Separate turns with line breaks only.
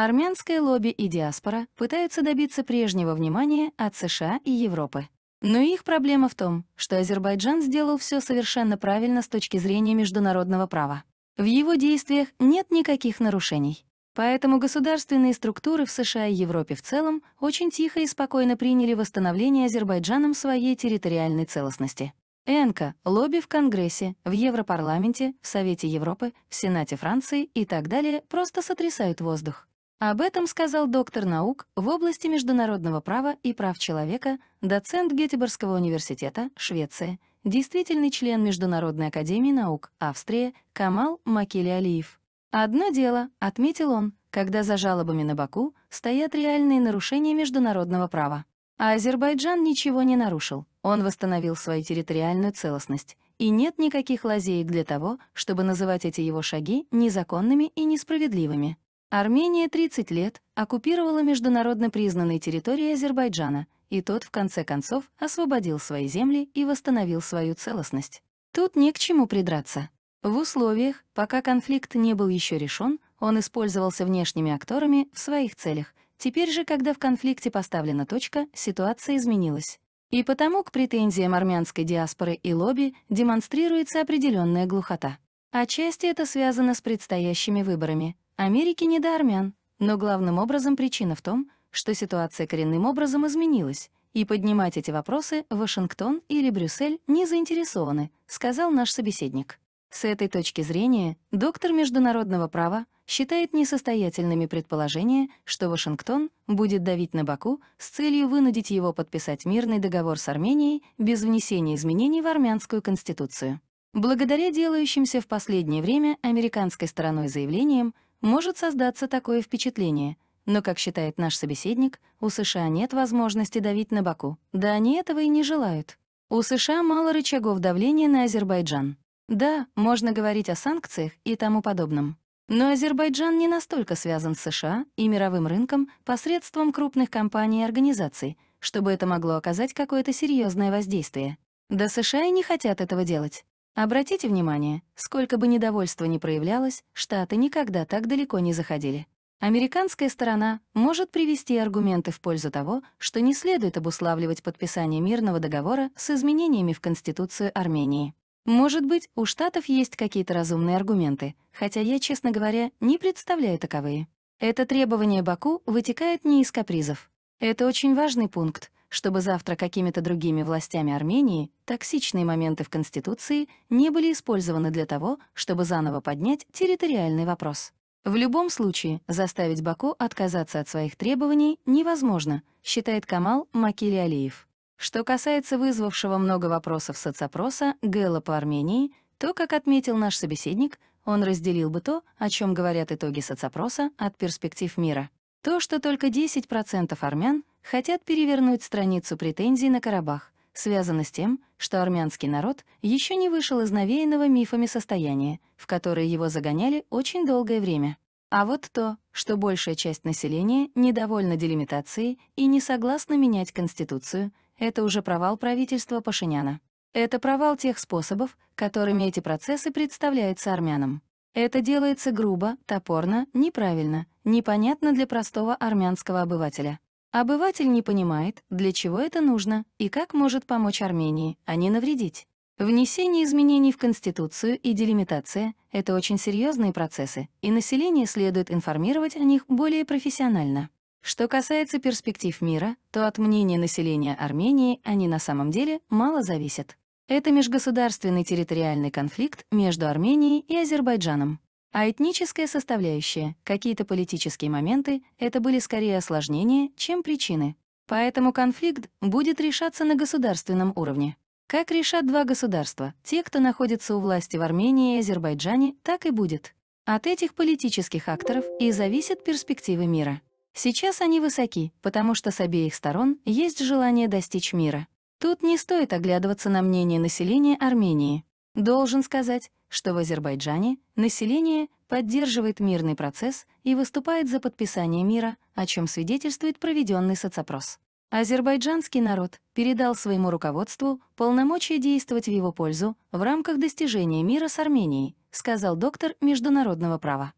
Армянское лобби и диаспора пытаются добиться прежнего внимания от США и Европы. Но их проблема в том, что Азербайджан сделал все совершенно правильно с точки зрения международного права. В его действиях нет никаких нарушений. Поэтому государственные структуры в США и Европе в целом очень тихо и спокойно приняли восстановление Азербайджаном своей территориальной целостности. ЭНКО, лобби в Конгрессе, в Европарламенте, в Совете Европы, в Сенате Франции и так далее просто сотрясают воздух. Об этом сказал доктор наук в области международного права и прав человека, доцент Гетеборгского университета, Швеция, действительный член Международной академии наук Австрия Камал Макили Алиев. «Одно дело», — отметил он, когда за жалобами на Баку стоят реальные нарушения международного права. А Азербайджан ничего не нарушил, он восстановил свою территориальную целостность, и нет никаких лазеек для того, чтобы называть эти его шаги незаконными и несправедливыми. Армения 30 лет оккупировала международно признанные территории Азербайджана, и тот, в конце концов, освободил свои земли и восстановил свою целостность. Тут не к чему придраться. В условиях, пока конфликт не был еще решен, он использовался внешними акторами в своих целях. Теперь же, когда в конфликте поставлена точка, ситуация изменилась. И потому к претензиям армянской диаспоры и лобби демонстрируется определенная глухота. Отчасти это связано с предстоящими выборами. Америки не до армян, но главным образом причина в том, что ситуация коренным образом изменилась, и поднимать эти вопросы Вашингтон или Брюссель не заинтересованы, сказал наш собеседник. С этой точки зрения доктор международного права считает несостоятельными предположения, что Вашингтон будет давить на Баку с целью вынудить его подписать мирный договор с Арменией без внесения изменений в армянскую конституцию. Благодаря делающимся в последнее время американской стороной заявлениям, может создаться такое впечатление, но, как считает наш собеседник, у США нет возможности давить на Баку. Да они этого и не желают. У США мало рычагов давления на Азербайджан. Да, можно говорить о санкциях и тому подобном. Но Азербайджан не настолько связан с США и мировым рынком посредством крупных компаний и организаций, чтобы это могло оказать какое-то серьезное воздействие. Да США и не хотят этого делать. Обратите внимание, сколько бы недовольства ни проявлялось, Штаты никогда так далеко не заходили. Американская сторона может привести аргументы в пользу того, что не следует обуславливать подписание мирного договора с изменениями в Конституцию Армении. Может быть, у Штатов есть какие-то разумные аргументы, хотя я, честно говоря, не представляю таковые. Это требование Баку вытекает не из капризов. Это очень важный пункт, чтобы завтра какими-то другими властями Армении токсичные моменты в Конституции не были использованы для того, чтобы заново поднять территориальный вопрос. В любом случае, заставить Баку отказаться от своих требований невозможно, считает Камал Макили Алиев. Что касается вызвавшего много вопросов соцопроса Гэла по Армении, то, как отметил наш собеседник, он разделил бы то, о чем говорят итоги соцопроса, от перспектив мира. То, что только 10% армян хотят перевернуть страницу претензий на Карабах, связано с тем, что армянский народ еще не вышел из навеянного мифами состояния, в которое его загоняли очень долгое время. А вот то, что большая часть населения недовольна делимитацией и не согласна менять Конституцию, это уже провал правительства Пашиняна. Это провал тех способов, которыми эти процессы представляются армянам. Это делается грубо, топорно, неправильно, непонятно для простого армянского обывателя. Обыватель не понимает, для чего это нужно и как может помочь Армении, а не навредить. Внесение изменений в Конституцию и делимитация — это очень серьезные процессы, и население следует информировать о них более профессионально. Что касается перспектив мира, то от мнения населения Армении они на самом деле мало зависят. Это межгосударственный территориальный конфликт между Арменией и Азербайджаном. А этническая составляющая, какие-то политические моменты — это были скорее осложнения, чем причины. Поэтому конфликт будет решаться на государственном уровне. Как решат два государства, те, кто находится у власти в Армении и Азербайджане, так и будет. От этих политических акторов и зависят перспективы мира. Сейчас они высоки, потому что с обеих сторон есть желание достичь мира. Тут не стоит оглядываться на мнение населения Армении. Должен сказать, что в Азербайджане население поддерживает мирный процесс и выступает за подписание мира, о чем свидетельствует проведенный соцопрос. Азербайджанский народ передал своему руководству полномочия действовать в его пользу в рамках достижения мира с Арменией, сказал доктор международного права.